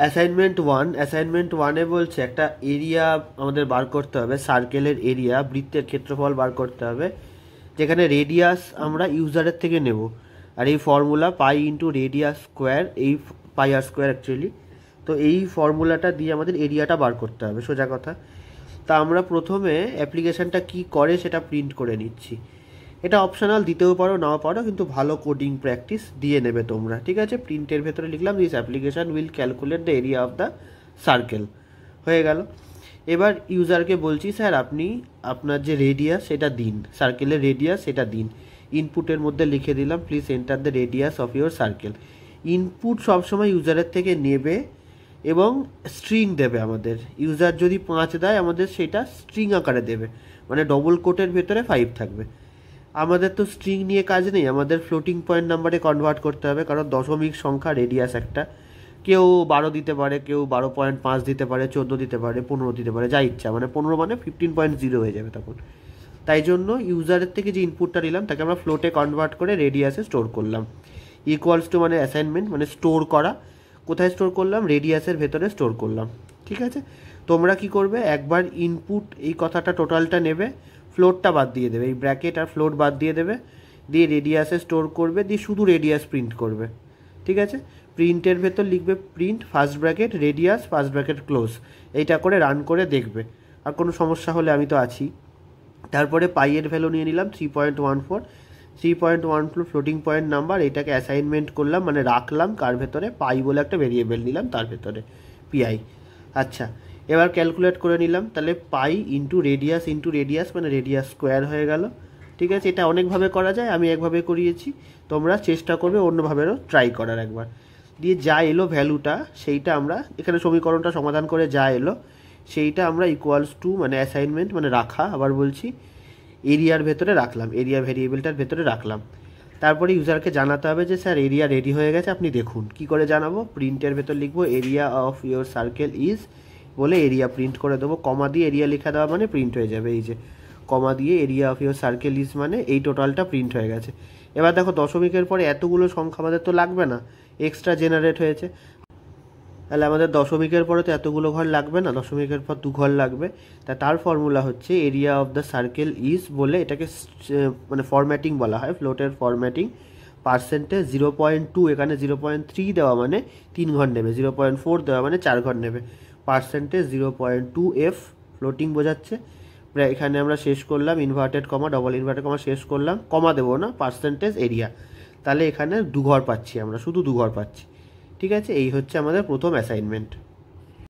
assignment one assignment ওয়ানে বলছে একটা এরিয়া আমাদের বার করতে হবে সার্কেলের এরিয়া বৃত্তের ক্ষেত্রফল বার করতে হবে যেখানে রেডিয়াস আমরা ইউজারের থেকে নেব আর এই formula pi into radius square এই পাই আর স্কোয়ার অ্যাকচুয়ালি তো এই ফর্মুলাটা দিয়ে আমাদের এরিয়াটা বার করতে হবে সোজা কথা তা আমরা প্রথমে অ্যাপ্লিকেশানটা কি করে সেটা প্রিন্ট করে নিচ্ছি এটা অপশনাল দিতেও পারো নাও পারো কিন্তু ভালো কোডিং প্র্যাকটিস দিয়ে নেবে তোমরা ঠিক আছে প্রিন্টের ভেতরে লিখলাম this application will calculate the area of the circle হয়ে গেল এবার ইউজারকে বলছি স্যার আপনি আপনার যে রেডিয়াস সেটা দিন সার্কেলের রেডিয়াস সেটা দিন ইনপুটের মধ্যে লিখে দিলাম please enter the radius of your circle input সবসময় ইউজারের থেকে নেবে এবং স্ট্রিং দেবে আমাদের ইউজার যদি পাঁচ দেয় আমাদের সেটা স্ট্রিং আকারে দেবে মানে ডবল কোটের ভেতরে ফাইভ থাকবে আমাদের তো স্ট্রিং নিয়ে কাজ নেই আমাদের ফ্লোটিং পয়েন্ট নাম্বারে কনভার্ট করতে হবে কারণ দশমিক সংখ্যা রেডিয়াস একটা কেউ বারো দিতে পারে কেউ বারো পয়েন্ট পাঁচ দিতে পারে চোদ্দো দিতে পারে পনেরো দিতে পারে যা ইচ্ছা মানে পনেরো মানে ফিফটিন পয়েন্ট জিরো হয়ে যাবে তখন তাই জন্য ইউজারের থেকে যে ইনপুটটা নিলাম তাকে আমরা ফ্লোটে কনভার্ট করে রেডিয়াসে স্টোর করলাম ইকুয়ালস টু মানে অ্যাসাইনমেন্ট মানে স্টোর করা কোথায় স্টোর করলাম রেডিয়াসের ভেতরে স্টোর করলাম ঠিক আছে তোমরা কি করবে একবার ইনপুট এই কথাটা টোটালটা নেবে ফ্লোরটা বাদ দিয়ে দেবে এই ব্র্যাকেট আর ফ্লোর বাদ দিয়ে দেবে দিয়ে রেডিয়াসে স্টোর করবে দিয়ে শুধু রেডিয়াস প্রিন্ট করবে ঠিক আছে প্রিন্টের ভেতর লিখবে print first bracket radius first bracket close এইটা করে রান করে দেখবে আর কোনো সমস্যা হলে আমি তো আছি তারপরে পাইয়ের ভ্যালু নিয়ে নিলাম three point one four three point one four floating point number এটাকে অ্যাসাইনমেন্ট করলাম মানে রাখলাম কার ভেতরে পাই বলে একটা ভেরিয়েবেল নিলাম তার ভেতরে পিআই আচ্ছা এবার ক্যালকুলেট করে নিলাম তাহলে pi into radius into radius মানে রেডিয়াস স্কোয়ার হয়ে গেল ঠিক আছে এটা অনেকভাবে করা যায় আমি একভাবে করিয়েছি তোমরা চেষ্টা করবে অন্যভাবেও ট্রাই করার একবার দিয়ে যা এলো ভ্যালুটা সেইটা আমরা এখানে সমীকরণটা সমাধান করে যা এলো সেইটা আমরা ইকুয়ালস টু মানে অ্যাসাইনমেন্ট মানে রাখা আবার বলছি এরিয়ার ভেতরে রাখলাম এরিয়া ভেরিয়েবলটার ভেতরে রাখলাম তারপরে ইউজারকে জানাতে হবে যে স্যার এরিয়া রেডি হয়ে গেছে আপনি দেখুন কি করে জানাবো প্রিন্টের ভেতর লিখবো area of your circle is বলে এরিয়া প্রিন্ট করে দেবো কমা দিয়ে এরিয়া লেখা দেওয়া মানে প্রিন্ট হয়ে যাবে এই যে কমা দিয়ে area of your circle is মানে এই টোটালটা প্রিন্ট হয়ে গেছে এবার দেখো দশমিকের পরে এতগুলো সংখ্যা আমাদের তো লাগবে না এক্সট্রা জেনারেট হয়েছে তাহলে আমাদের দশমিকের পরে তো এতগুলো ঘর লাগবে না দশমিকের পর দু ঘর লাগবে তা তার ফর্মুলা হচ্ছে area of the circle is বলে এটাকে মানে ফরম্যাটিং বলা হয় ফ্লোটের ফরম্যাটিং পার্সেন্টে জিরো পয়েন্ট টু এখানে জিরো পয়েন্ট থ্রি দেওয়া মানে তিন ঘর নেবে জিরো পয়েন্ট ফোর দেওয়া মানে চার ঘর নেবে percentage zero point two F floating বোঝাচ্ছে এখানে আমরা শেষ করলাম inverted comma double inverted comma শেষ করলাম কমা দেবো না পার্সেন্টেজ এরিয়া তাহলে এখানে দুঘর পাচ্ছি আমরা শুধু দুঘর পাচ্ছি ঠিক আছে এই হচ্ছে আমাদের প্রথম অ্যাসাইনমেন্ট